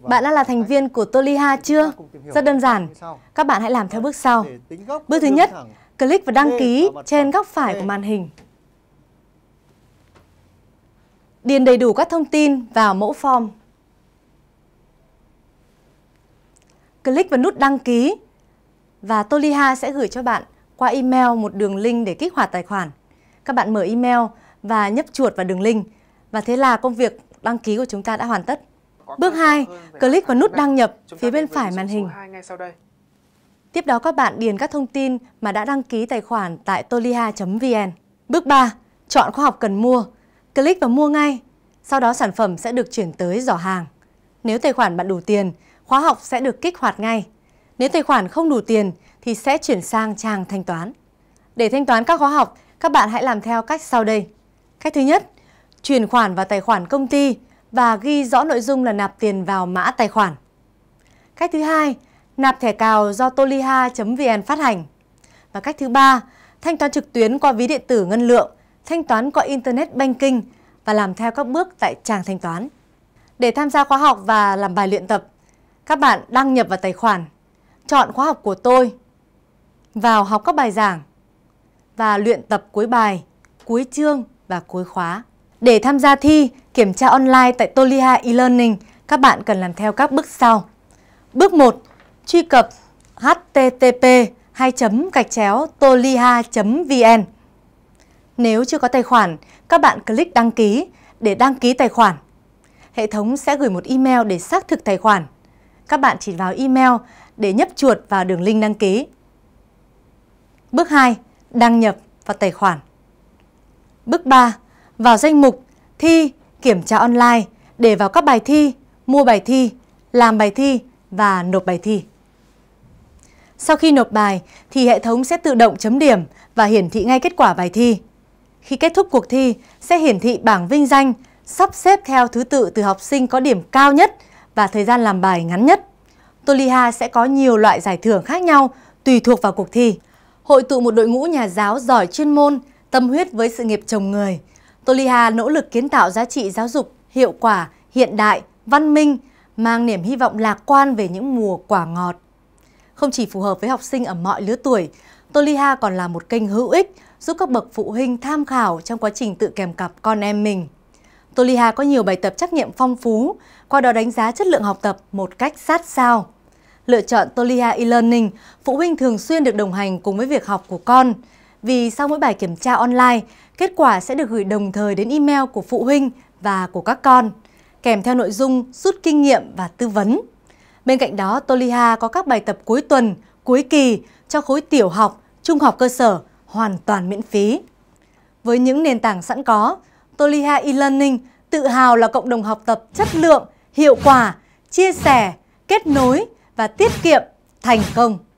Bạn đã là thành viên của Toliha chưa? Rất đơn giản. Các bạn hãy làm theo bước sau. Bước thứ nhất, click vào đăng ký trên góc phải của màn hình. Điền đầy đủ các thông tin vào mẫu form. Click vào nút đăng ký và Toliha sẽ gửi cho bạn qua email một đường link để kích hoạt tài khoản. Các bạn mở email và nhấp chuột vào đường link. Và thế là công việc đăng ký của chúng ta đã hoàn tất. Bước 2, click vào nút đăng nhập phía bên phải màn hình. Tiếp đó các bạn điền các thông tin mà đã đăng ký tài khoản tại toliha.vn. Bước 3, chọn khóa học cần mua. Click vào mua ngay. Sau đó sản phẩm sẽ được chuyển tới giỏ hàng. Nếu tài khoản bạn đủ tiền, khóa học sẽ được kích hoạt ngay. Nếu tài khoản không đủ tiền thì sẽ chuyển sang trang thanh toán. Để thanh toán các khóa học, các bạn hãy làm theo cách sau đây. Cách thứ nhất, chuyển khoản vào tài khoản công ty và ghi rõ nội dung là nạp tiền vào mã tài khoản. Cách thứ hai, nạp thẻ cào do toliha.vn phát hành. Và cách thứ ba, thanh toán trực tuyến qua ví điện tử ngân lượng, thanh toán qua Internet Banking và làm theo các bước tại trang thanh toán. Để tham gia khóa học và làm bài luyện tập, các bạn đăng nhập vào tài khoản, chọn khóa học của tôi, vào học các bài giảng và luyện tập cuối bài, cuối chương và cuối khóa. Để tham gia thi, kiểm tra online tại Toliha e-learning, các bạn cần làm theo các bước sau. Bước 1. Truy cập http 2 gạch chéo toliha.vn Nếu chưa có tài khoản, các bạn click đăng ký để đăng ký tài khoản. Hệ thống sẽ gửi một email để xác thực tài khoản. Các bạn chỉ vào email để nhấp chuột vào đường link đăng ký. Bước 2. Đăng nhập vào tài khoản. Bước 3 vào danh mục thi, kiểm tra online để vào các bài thi, mua bài thi, làm bài thi và nộp bài thi. Sau khi nộp bài thì hệ thống sẽ tự động chấm điểm và hiển thị ngay kết quả bài thi. Khi kết thúc cuộc thi sẽ hiển thị bảng vinh danh sắp xếp theo thứ tự từ học sinh có điểm cao nhất và thời gian làm bài ngắn nhất. Toliha sẽ có nhiều loại giải thưởng khác nhau tùy thuộc vào cuộc thi. Hội tụ một đội ngũ nhà giáo giỏi chuyên môn, tâm huyết với sự nghiệp chồng người – Toliha nỗ lực kiến tạo giá trị giáo dục hiệu quả, hiện đại, văn minh, mang niềm hy vọng lạc quan về những mùa quả ngọt. Không chỉ phù hợp với học sinh ở mọi lứa tuổi, Toliha còn là một kênh hữu ích giúp các bậc phụ huynh tham khảo trong quá trình tự kèm cặp con em mình. Toliha có nhiều bài tập trắc nghiệm phong phú, qua đó đánh giá chất lượng học tập một cách sát sao. Lựa chọn Toliha e-learning, phụ huynh thường xuyên được đồng hành cùng với việc học của con, vì sau mỗi bài kiểm tra online, kết quả sẽ được gửi đồng thời đến email của phụ huynh và của các con, kèm theo nội dung rút kinh nghiệm và tư vấn. Bên cạnh đó, Toliha có các bài tập cuối tuần, cuối kỳ cho khối tiểu học, trung học cơ sở hoàn toàn miễn phí. Với những nền tảng sẵn có, Toliha e-learning tự hào là cộng đồng học tập chất lượng, hiệu quả, chia sẻ, kết nối và tiết kiệm thành công.